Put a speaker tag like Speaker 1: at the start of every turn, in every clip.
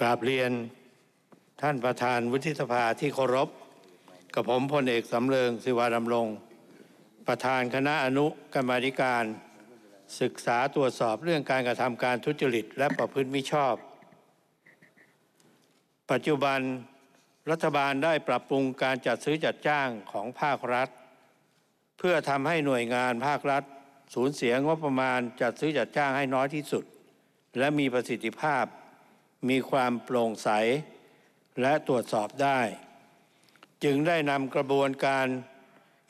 Speaker 1: กราบเรียน ท่านประธานวุฒิสภาที่เคารพกับผมพลเอกสำเริงสิวารำลงประธานคณะอนุกรรมธิการ ศึกษาตรวจสอบเรื่องการกระทำการทุจริตและประพฤติมิชอบ ปัจจุบันรัฐบาลได้ปรับปรุงการจัดซื้อจัดจ้างของภาครัฐ เพื่อทำให้หน่วยงานภาครัฐ สูญเสียงบประมาณจัดซื้อจัดจ้างให้น้อยที่สุด และมีประสิทธิภาพมีความโปร่งใสและตรวจสอบได้ จึงได้นำกระบวนการ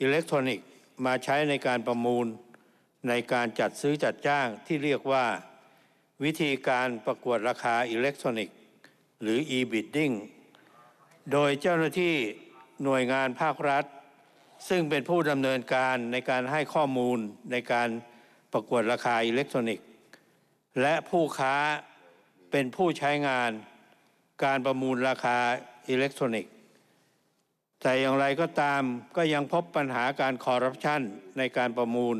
Speaker 1: อิเล็กทรอนิกส์ มาใช้ในการประมูลในการจัดซื้อจัดจ้างที่เรียกว่า วิธีการประกวดราคาอิเล็กทรอนิกส์ หรือ e-bidding โดยเจ้าหน้าที่หน่วยงานภาครัฐ ซึ่งเป็นผู้ดำเนินการในการให้ข้อมูลในการประกวดราคาอิเล็กทรอนิกส์ และผู้ค้าเป็นผู้ใช้งานการประมูลราคาอิเล็กทรอนิกส์แต่อย่างไรก็ตามก็ยังพบปัญหาการคอร์รัปชันในการประมูล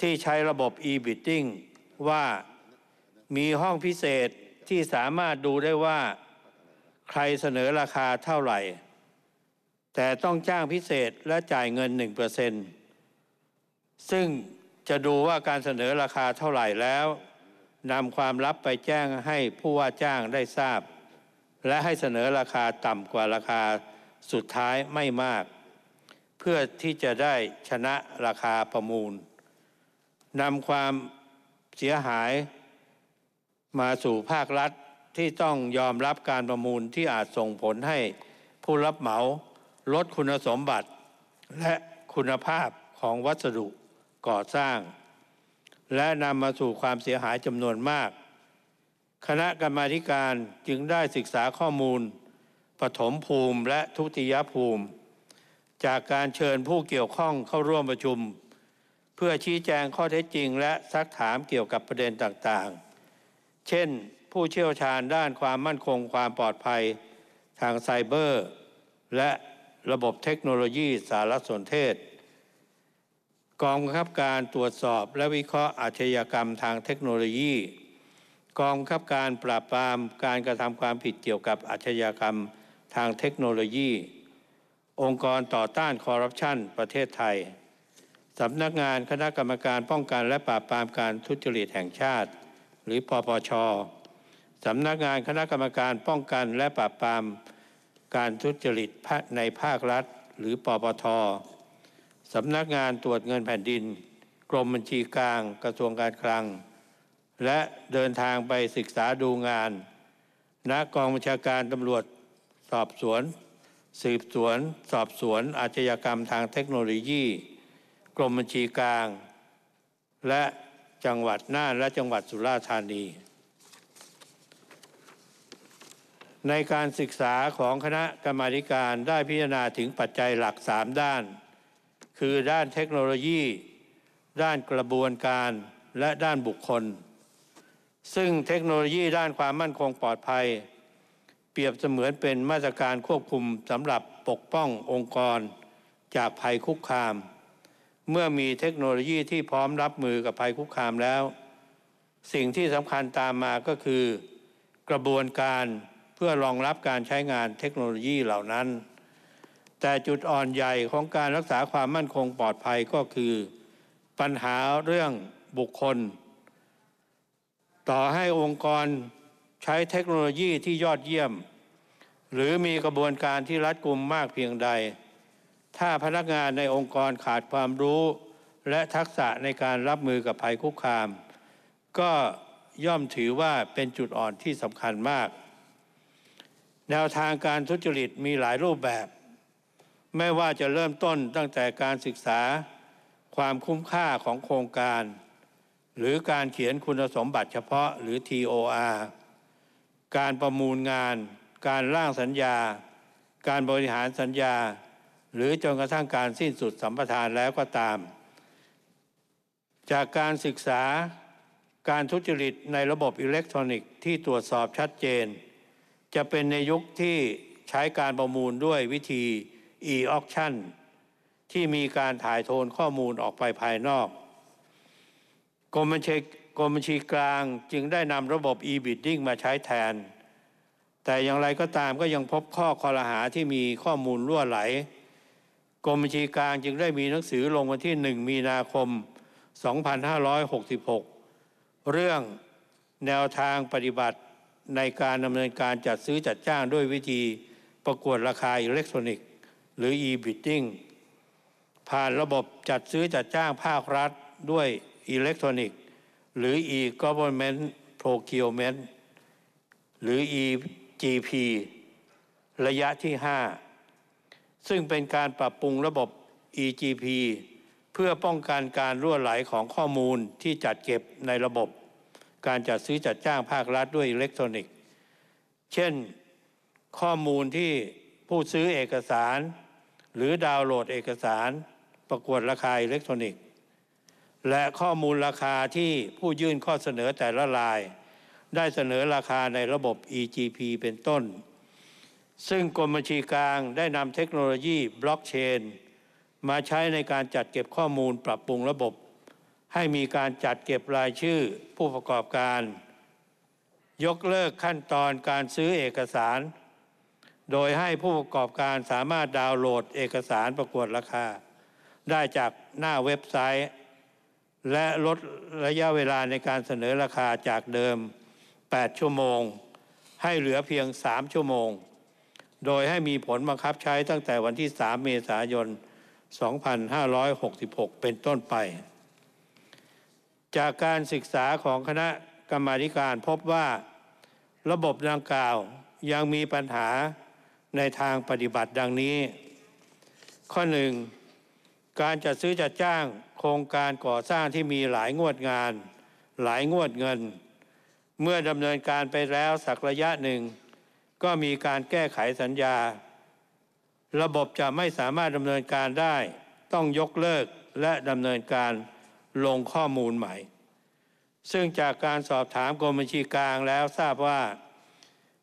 Speaker 1: ที่ใช้ระบบ e-bidding ว่ามีห้องพิเศษที่สามารถดูได้ว่า ใครเสนอราคาเท่าไหร่ แต่ต้องจ้างพิเศษและจ่ายเงิน 1%ซึ่งจะดูว่าการเสนอราคาเท่าไหร่แล้วนำความลับไปแจ้งให้ผู้ว่าจ้างได้ทราบ และให้เสนอราคาต่ำกว่าราคาสุดท้ายไม่มาก เพื่อที่จะได้ชนะราคาประมูล นำความเสียหายมาสู่ภาครัฐที่ต้องยอมรับการประมูลที่อาจส่งผลให้ผู้รับเหมาลดคุณสมบัติ และคุณภาพของวัสดุก่อสร้างและนำมาสู่ความเสียหายจำนวนมาก คณะกรรมาการจึงได้ศึกษาข้อมูล ปฐมภูมิและทุติยภูมิ จากการเชิญผู้เกี่ยวข้องเข้าร่วมประชุม เพื่อชี้แจงข้อเท็จจริงและซักถามเกี่ยวกับประเด็นต่างๆ เช่นผู้เชี่ยวชาญด้านความมั่นคงความปลอดภัย ทางไซเบอร์และระบบเทคโนโลยีสารสนเทศกองบังคับการตรวจสอบและวิเคราะห์อาชญากรรมทางเทคโนโลยี กองบังคับการปราบปรามการกระทำความผิดเกี่ยวกับอาชญากรรมทางเทคโนโลยีองค์กรต่อต้านคอร์รัปชันประเทศไทยสำนักงานคณะกรรมการป้องกันและปราบปรามการทุจริตแห่งชาติหรือปปชสำนักงานคณะกรรมการป้องกันและปราบปรามการทุจริตในภาครัฐหรือปปทสำนักงานตรวจเงินแผ่นดิน กรมบัญชีกลางกระทรวงการคลัง และเดินทางไปศึกษาดูงาน ณกองบัญชาการตำรวจ สอบสวน สืบสวน สอบสวนอาชญากรรมทางเทคโนโลยี กรมบัญชีกลาง และจังหวัดน่านและจังหวัดสุราษฎร์ธานี ในการศึกษาของคณะกรรมาการได้พิจารณาถึงปัจจัยหลัก 3 ด้านคือด้านเทคโนโลยี ด้านกระบวนการและด้านบุคคล ซึ่งเทคโนโลยีด้านความมั่นคงปลอดภัย เปรียบเสมือนเป็นมาตรการควบคุมสำหรับปกป้ององค์กร จากภัยคุกคาม เมื่อมีเทคโนโลยีที่พร้อมรับมือกับภัยคุกคามแล้ว สิ่งที่สำคัญตามมาก็คือกระบวนการเพื่อรองรับการใช้งานเทคโนโลยีเหล่านั้นแต่จุดอ่อนใหญ่ของการรักษาความมั่นคงปลอดภัยก็คือ ปัญหาเรื่องบุคคล ต่อให้องค์กรใช้เทคโนโลยีที่ยอดเยี่ยม หรือมีกระบวนการที่รัดกุมมากเพียงใด ถ้าพนักงานในองค์กรขาดความรู้ และทักษะในการรับมือกับภัยคุกคาม ก็ย่อมถือว่าเป็นจุดอ่อนที่สำคัญมาก แนวทางการทุจริตมีหลายรูปแบบไม่ว่าจะเริ่มต้นตั้งแต่การศึกษา ความคุ้มค่าของโครงการ หรือการเขียนคุณสมบัติเฉพาะหรือ TOR การประมูลงาน การร่างสัญญา การบริหารสัญญา หรือจนกระทั่งการสิ้นสุดสัมปทานแล้วก็ตาม จากการศึกษาการทุจริตในระบบอิเล็กทรอนิกส์ที่ตรวจสอบชัดเจน จะเป็นในยุคที่ใช้การประมูลด้วยวิธี e-auction ที่มีการถ่ายโทนข้อมูลออกไปภายนอก กรมบัญชีกรมบัญชีกลางจึงได้นำระบบ e-bidding มาใช้แทน แต่อย่างไรก็ตามก็ยังพบข้อคอลหาที่มีข้อมูลรั่วไหล กรมบัญชีกลางจึงได้มีหนังสือลงวันที่ 1 มีนาคม 2566 เรื่องแนวทางปฏิบัติในการดำเนินการจัดซื้อจัดจ้างด้วยวิธีประกวดราคาอิเล็กทรอนิกส์หรือ e-bidding ผ่านระบบจัดซื้อจัดจ้างภาครัฐด้วยอิเล็กทรอนิกส์ หรือ e-government procurement หรือ e-GP ระยะที่ 5 ซึ่งเป็นการปรับปรุงระบบ EGP เพื่อป้องกันการรั่วไหลของข้อมูลที่จัดเก็บในระบบ การจัดซื้อจัดจ้างภาครัฐด้วยอิเล็กทรอนิกส์ เช่น ข้อมูลที่ผู้ซื้อเอกสารหรือดาวน์โหลดเอกสาร ประกวดราคาอิเล็กทรอนิกส์และข้อมูลราคาที่ผู้ยื่นข้อเสนอแต่ละราย ได้เสนอราคาในระบบ EGP เป็นต้น ซึ่งกรมบัญชีกลางได้นำเทคโนโลยีบล็อกเชนมาใช้ในการจัดเก็บข้อมูลปรับปรุงระบบ ให้มีการจัดเก็บรายชื่อผู้ประกอบการ ยกเลิกขั้นตอนการซื้อเอกสารโดยให้ผู้ประกอบการสามารถดาวน์โหลดเอกสารประกวดราคา ได้จากหน้าเว็บไซต์ และลดระยะเวลาในการเสนอราคาจากเดิม 8 ชั่วโมง ให้เหลือเพียง 3 ชั่วโมง โดยให้มีผลบังคับใช้ตั้งแต่วันที่ 3 เมษายน 2566 เป็นต้นไป จากการศึกษาของคณะกรรมาการพบว่า ระบบดังกล่าวยังมีปัญหาในทางปฏิบัติดังนี้ ข้อหนึ่งการจัดซื้อจัดจ้างโครงการก่อสร้างที่มีหลายงวดงาน หลายงวดเงิน เมื่อดำเนินการไปแล้วสักระยะหนึ่ง ก็มีการแก้ไขสัญญาระบบจะไม่สามารถดำเนินการได้ต้องยกเลิกและดำเนินการลงข้อมูลใหม่ ซึ่งจากการสอบถามกรมบัญชีกลางแล้วทราบว่า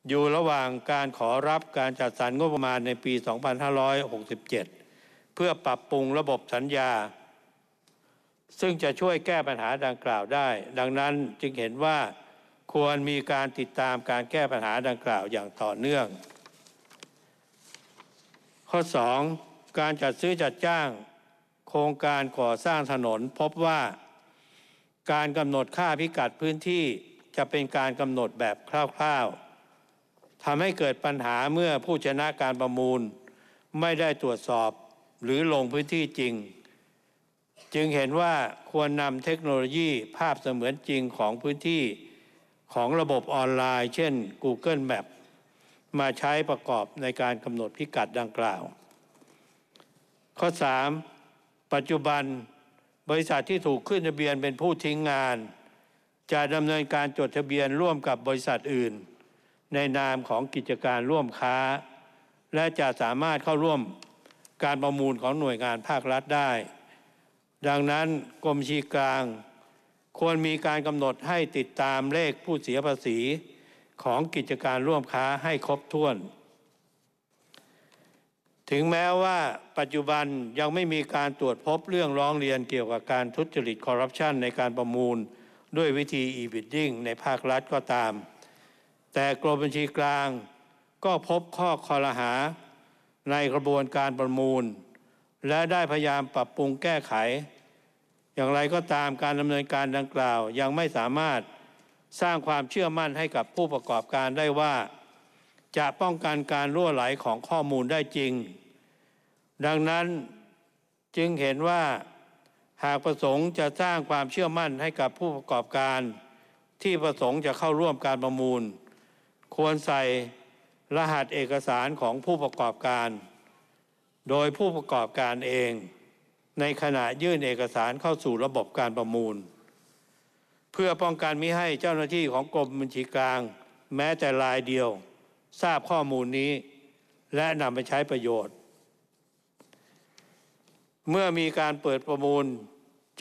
Speaker 1: อยู่ระหว่างการขอรับการจัดสรรงบประมาณในปี 2567 เพื่อปรับปรุงระบบสัญญา ซึ่งจะช่วยแก้ปัญหาดังกล่าวได้ ดังนั้นจึงเห็นว่า ควรมีการติดตามการแก้ปัญหาดังกล่าวอย่างต่อเนื่อง ข้อ 2. การจัดซื้อจัดจ้าง โครงการก่อสร้างถนนพบว่า การกำหนดค่าพิกัดพื้นที่จะเป็นการกำหนดแบบคร่าวๆทำให้เกิดปัญหาเมื่อผู้ชนะการประมูล ไม่ได้ตรวจสอบหรือลงพื้นที่จริง จึงเห็นว่าควรนำเทคโนโลยีภาพเสมือนจริงของพื้นที่ของระบบออนไลน์เช่น Google Map มาใช้ประกอบในการกำหนดพิกัดดังกล่าว ข้อ 3. ปัจจุบันบริษัทที่ถูกขึ้นทะเบียนเป็นผู้ทิ้งงาน จะดำเนินการจดทะเบียน ร่วมกับบริษัทอื่นในนามของกิจการร่วมค้า และจะสามารถเข้าร่วมการประมูลของหน่วยงานภาครัฐได้ ดังนั้นกรมชีกลางควรมีการกำหนดให้ติดตามเลขผู้เสียภาษี ของกิจการร่วมค้าให้ครบถ้วน ถึงแม้ว่าปัจจุบันยังไม่มีการตรวจพบเรื่องร้องเรียนเกี่ยวกับการทุจริตคอร์รัปชันในการประมูลด้วยวิธี e-bidding ในภาครัฐก็ตามแต่กรมบัญชีกลางก็พบข้อคอรหาในกระบวนการประมูล และได้พยายามปรับปรุงแก้ไข อย่างไรก็ตามการดำเนินการดังกล่าวยังไม่สามารถสร้างความเชื่อมั่นให้กับผู้ประกอบการได้ว่า จะป้องกันการรั่วไหลของข้อมูลได้จริง ดังนั้นจึงเห็นว่า หากประสงค์จะสร้างความเชื่อมั่นให้กับผู้ประกอบการ ที่ประสงค์จะเข้าร่วมการประมูลควรใส่รหัสเอกสารของผู้ประกอบการ โดยผู้ประกอบการเอง ในขณะยื่นเอกสารเข้าสู่ระบบการประมูล เพื่อป้องกันมิให้เจ้าหน้าที่ของกรมบัญชีกลาง แม้แต่รายเดียว ทราบข้อมูลนี้ และนำไปใช้ประโยชน์ เมื่อมีการเปิดประมูล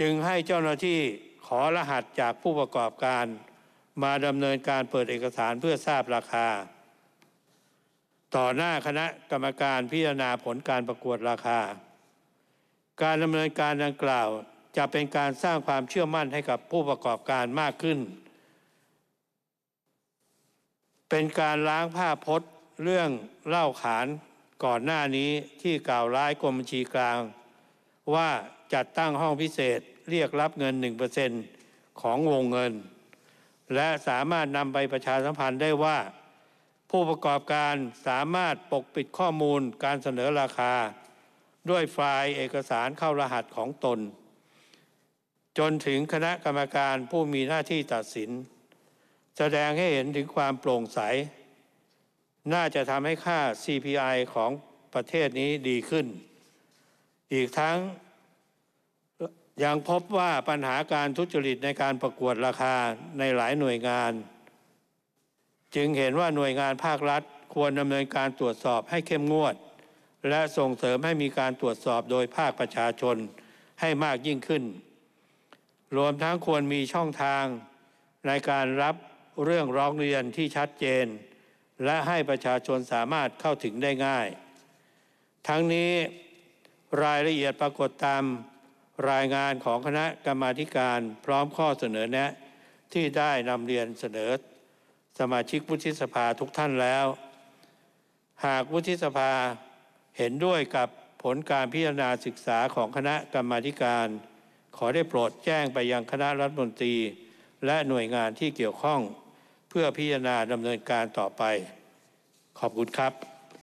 Speaker 1: จึงให้เจ้าหน้าที่ขอรหัสจากผู้ประกอบการมาดำเนินการเปิดเอกสารเพื่อทราบราคา ต่อหน้าคณะกรรมการพิจารณาผลการประกวดราคา การดำเนินการดังกล่าวจะเป็นการสร้างความเชื่อมั่นให้กับผู้ประกอบการมากขึ้น เป็นการล้างผ้าพดเรื่องเล่าขานก่อนหน้านี้ที่กล่าวร้ายกรมบัญชีกลาง ว่าจัดตั้งห้องพิเศษเรียกรับเงิน 1%ของวงเงินและสามารถนำไปประชาสัมพันธ์ได้ว่า ผู้ประกอบการสามารถปกปิดข้อมูลการเสนอราคา ด้วยไฟล์เอกสารเข้ารหัสของตน จนถึงคณะกรรมการผู้มีหน้าที่ตัดสิน แสดงให้เห็นถึงความโปร่งใส น่าจะทำให้ค่า CPI ของประเทศนี้ดีขึ้น อีกทั้งยังพบว่าปัญหาการทุจริตในการประกวดราคาในหลายหน่วยงาน จึงเห็นว่าหน่วยงานภาครัฐควรดำเนินการตรวจสอบให้เข้มงวด และส่งเสริมให้มีการตรวจสอบโดยภาคประชาชนให้มากยิ่งขึ้น รวมทั้งควรมีช่องทางในการรับเรื่องร้องเรียนที่ชัดเจน และให้ประชาชนสามารถเข้าถึงได้ง่าย ทั้งนี้รายละเอียดปรากฏตามรายงานของคณะกรรมาการพร้อมข้อเสนอแนะที่ได้นำเรียนเสนอสมาชิกวุฒิสภาทุกท่านแล้ว หากวุฒิสภาเห็นด้วยกับผลการพิจารณาศึกษาของคณะกรรมาการ ขอได้โปรดแจ้งไปยังคณะรัฐมนตรีและหน่วยงานที่เกี่ยวข้องเพื่อพิจารณาดำเนินการต่อไป ขอบคุณครับ